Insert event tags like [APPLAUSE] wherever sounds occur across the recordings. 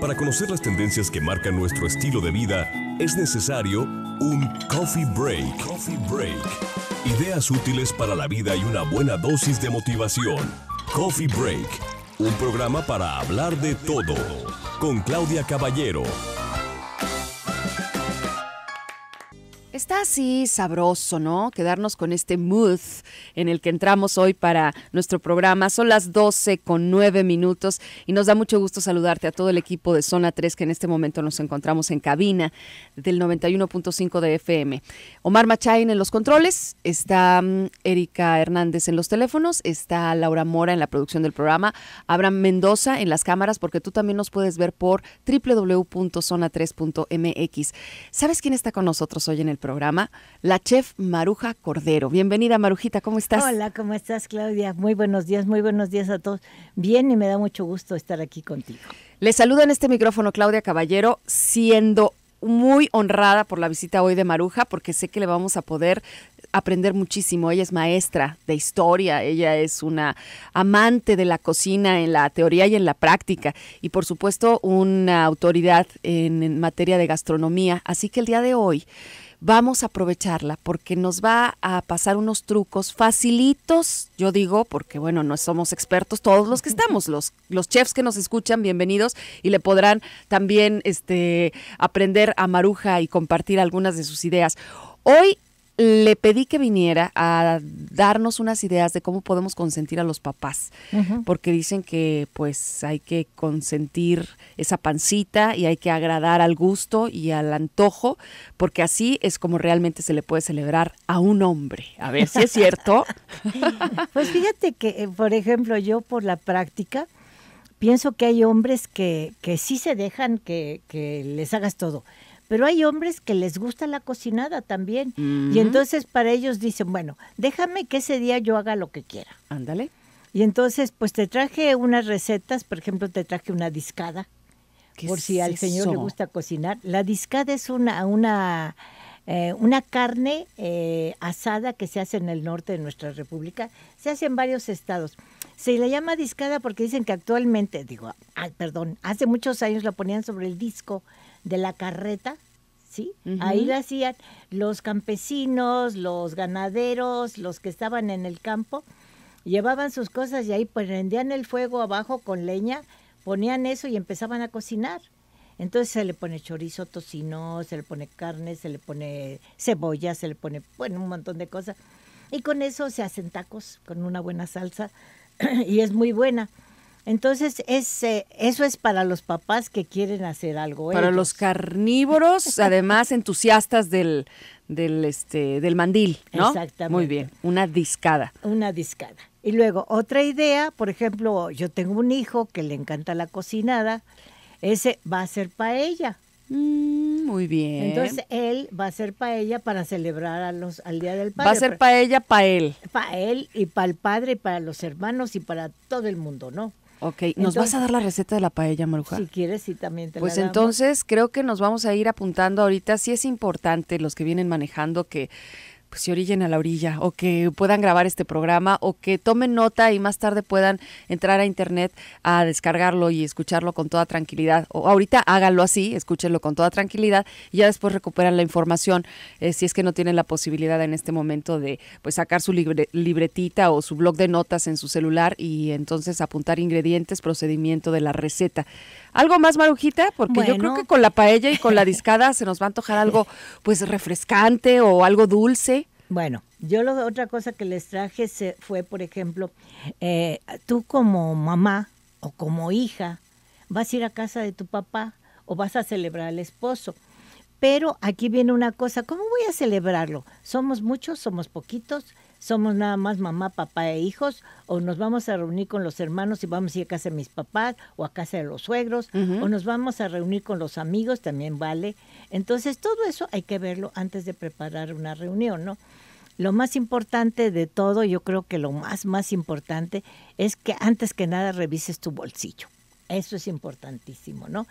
Para conocer las tendencias que marcan nuestro estilo de vida, es necesario un coffee break. break. Ideas útiles para la vida y una buena dosis de motivación. Coffee Break, un programa para hablar de todo, con Claudia Caballero. está así sabroso, ¿no? Quedarnos con este mood en el que entramos hoy para nuestro programa. Son las 12 con 9 minutos y nos da mucho gusto saludarte a todo el equipo de Zona 3 que en este momento nos encontramos en cabina del 91.5 de FM. Omar Machain en los controles, está mm, Erika Hernández en los teléfonos, está Laura Mora en la producción del programa, Abraham Mendoza en las cámaras, porque tú también nos puedes ver por www.zona3.mx. ¿Sabes quién está con nosotros hoy en el programa? la chef Maruja Cordero. Bienvenida, Marujita, ¿cómo estás? Hola, ¿cómo estás, Claudia? Muy buenos días, muy buenos días a todos. Bien, y me da mucho gusto estar aquí contigo. Le saludo en este micrófono Claudia Caballero, siendo muy honrada por la visita hoy de Maruja, porque sé que le vamos a poder aprender muchísimo. Ella es maestra de historia, ella es una amante de la cocina en la teoría y en la práctica, y por supuesto una autoridad en materia de gastronomía. Así que el día de hoy vamos a aprovecharla porque nos va a pasar unos trucos facilitos, yo digo, porque bueno, no somos expertos todos los que estamos, los, los chefs que nos escuchan, bienvenidos y le podrán también este, aprender a Maruja y compartir algunas de sus ideas. Hoy le pedí que viniera a darnos unas ideas de cómo podemos consentir a los papás, porque dicen que pues hay que consentir esa pancita y hay que agradar al gusto y al antojo, porque así es como realmente se le puede celebrar a un hombre. A ver si es cierto. [LAUGHS] pues fíjate que, eh, por ejemplo, yo por la práctica pienso que hay hombres que, sí se dejan que, que les hagas todo pero hay hombres que les gusta la cocinada también. Y entonces para ellos dicen, bueno, déjame que ese día yo haga lo que quiera. Ándale. Y entonces, pues te traje unas recetas, por ejemplo, te traje una discada, por si al señor le gusta cocinar. La discada es una, una, eh, una carne eh, asada que se hace en el norte de nuestra república, se hace en varios estados. Se le llama discada porque dicen que actualmente, digo, perdón, hace muchos años la ponían sobre el disco de la carreta, ¿sí? Ahí la hacían los campesinos, los ganaderos, los que estaban en el campo, llevaban sus cosas y ahí prendían el fuego abajo con leña, ponían eso y empezaban a cocinar. Entonces se le pone chorizo, tocino, se le pone carne, se le pone cebolla, se le pone, bueno, un montón de cosas. Y con eso se hacen tacos, con una buena salsa, [CLEARS THROAT] y es muy buena. Entonces, ese eh, eso es para los papás que quieren hacer algo. Para los carnívoros, [LAUGHS] además entusiastas del, del, este, del mandil, ¿no? Exactamente. Muy bien, una discada. Una discada. Y luego, otra idea, por ejemplo, yo tengo un hijo que le encanta la cocinada, ese va a ser paella. ella mm, muy bien. Entonces él va a hacer paella para celebrar a los, al Día del Padre. Va a ser ella para él. Para él y para el padre y para los hermanos y para todo el mundo, ¿no? Ok, ¿nos vas a dar la receta de la paella, Maruja? Si quieres, sí, también te pues entonces creo que nos vamos a ir apuntando ahorita. Sí es importante los que vienen manejando que pues se orillen a la orilla o que puedan grabar este programa o que tomen nota y más tarde puedan entrar a internet a descargarlo y escucharlo con toda tranquilidad. O ahorita háganlo así, escúchenlo con toda tranquilidad y ya después recuperan la información eh, si es que no tienen la posibilidad en este momento de pues sacar su libretita o su blog de notas en su celular y entonces apuntar ingredientes, procedimiento de la receta. ¿Algo más, Marujita? Porque yo creo que con la paella y con la discada se nos va a antojar algo pues refrescante o algo dulce. Bueno, yo lo, otra cosa que les traje se, fue, por ejemplo, eh, tú como mamá o como hija vas a ir a casa de tu papá o vas a celebrar al esposo. Pero aquí viene una cosa, ¿cómo voy a celebrarlo? ¿Somos muchos? ¿Somos poquitos? somos nada más mamá, papá e hijos, o nos vamos a reunir con los hermanos y vamos a ir a casa de mis papás o a casa de los suegros, o nos vamos a reunir con los amigos, también vale. Entonces, todo eso hay que verlo antes de preparar una reunión, ¿no? Lo más importante de todo, yo creo que lo más, más importante es que antes que nada revises tu bolsillo. Eso es importantísimo, ¿no?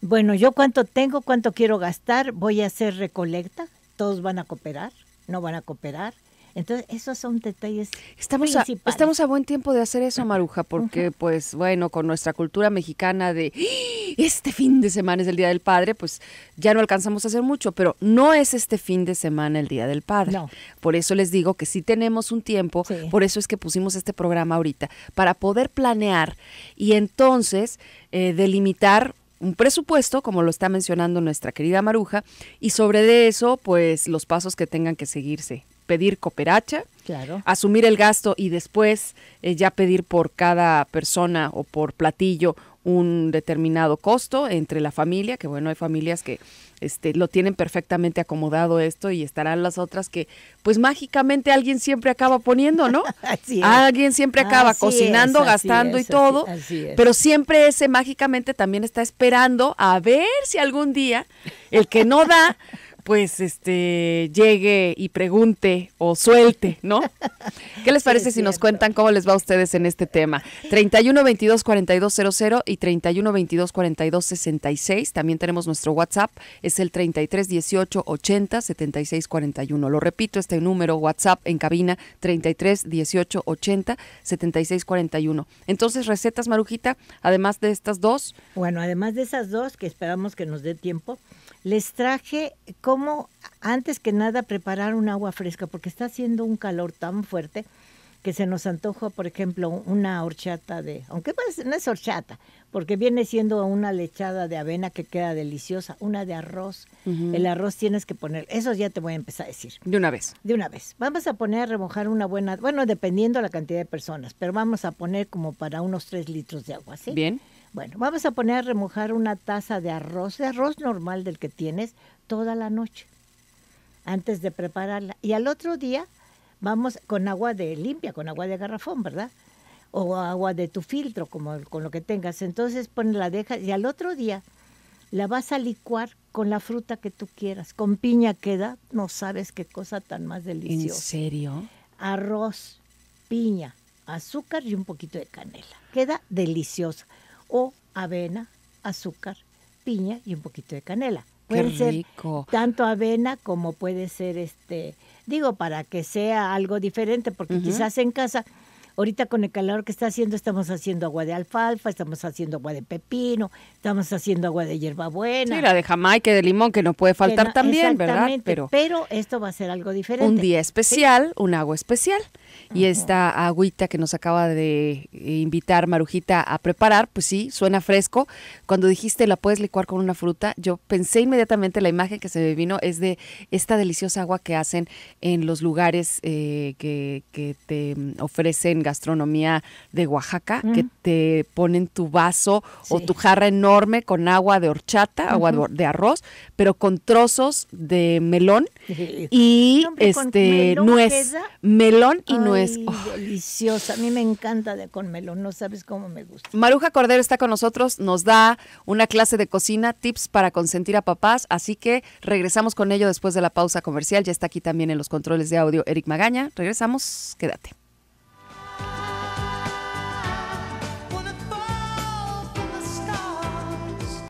Bueno, yo cuánto tengo, cuánto quiero gastar, voy a hacer recolecta, todos van a cooperar, no van a cooperar, entonces, esos son detalles estamos principales. A, estamos a buen tiempo de hacer eso, Maruja, porque, pues, bueno, con nuestra cultura mexicana de ¡Ah! este fin de semana es el Día del Padre, pues ya no alcanzamos a hacer mucho, pero no es este fin de semana el Día del Padre. Por eso les digo que sí tenemos un tiempo, por eso es que pusimos este programa ahorita, para poder planear y entonces eh, delimitar un presupuesto, como lo está mencionando nuestra querida Maruja, y sobre de eso, pues los pasos que tengan que seguirse pedir cooperacha, asumir el gasto y después eh, ya pedir por cada persona o por platillo un determinado costo entre la familia, que bueno, hay familias que este, lo tienen perfectamente acomodado esto y estarán las otras que pues mágicamente alguien siempre acaba poniendo, ¿no? [LAUGHS] Alguien siempre acaba cocinando, gastando y todo, pero siempre ese mágicamente también está esperando a ver si algún día el que no da [LAUGHS] pues este llegue y pregunte o suelte, ¿no? ¿Qué les parece si nos cuentan cómo les va a ustedes en este tema? 31 22 42 00 y 31 22 42 66. También tenemos nuestro WhatsApp, es el 33 18 80 76 41. Lo repito, este número WhatsApp en cabina 33 18 80 76 41. Entonces, recetas Marujita, además de estas dos. Bueno, además de esas dos que esperamos que nos dé tiempo les traje como antes que nada, preparar un agua fresca, porque está haciendo un calor tan fuerte que se nos antoja, por ejemplo, una horchata de, aunque no es horchata, porque viene siendo una lechada de avena que queda deliciosa, una de arroz. El arroz tienes que poner, eso ya te voy a empezar a decir. De una vez. De una vez. Vamos a poner a remojar una buena, bueno, dependiendo la cantidad de personas, pero vamos a poner como para unos tres litros de agua, ¿sí? Bien. Bueno, vamos a poner a remojar una taza de arroz, de arroz normal del que tienes, toda la noche, antes de prepararla. Y al otro día vamos con agua de limpia, con agua de garrafón, ¿verdad? O agua de tu filtro, como con lo que tengas. Entonces pon la deja y al otro día la vas a licuar con la fruta que tú quieras. Con piña queda, no sabes qué cosa tan más deliciosa. ¿En serio? Arroz, piña, azúcar y un poquito de canela. Queda deliciosa o avena, azúcar, piña y un poquito de canela. Puede ser tanto avena como puede ser este, digo, para que sea algo diferente, porque quizás en casa, ahorita con el calor que está haciendo, estamos haciendo agua de alfalfa, estamos haciendo agua de pepino, estamos haciendo agua de hierbabuena. Sí, la de jamaica, de limón, que no puede faltar también, ¿verdad? Pero, pero esto va a ser algo diferente. Un día especial, un agua especial y esta agüita que nos acaba de invitar Marujita a preparar, pues sí, suena fresco. Cuando dijiste la puedes licuar con una fruta, yo pensé inmediatamente la imagen que se me vino es de esta deliciosa agua que hacen en los lugares eh, que, te mm, ofrecen gastronomía de Oaxaca, que te ponen tu vaso o tu jarra enorme con agua de horchata, agua de, arroz, pero con trozos de melón y este nuez, melón y no es oh. deliciosa. A mí me encanta de con no sabes cómo me gusta. Maruja Cordero está con nosotros, nos da una clase de cocina, tips para consentir a papás, así que regresamos con ello después de la pausa comercial. Ya está aquí también en los controles de audio Eric Magaña. Regresamos, quédate.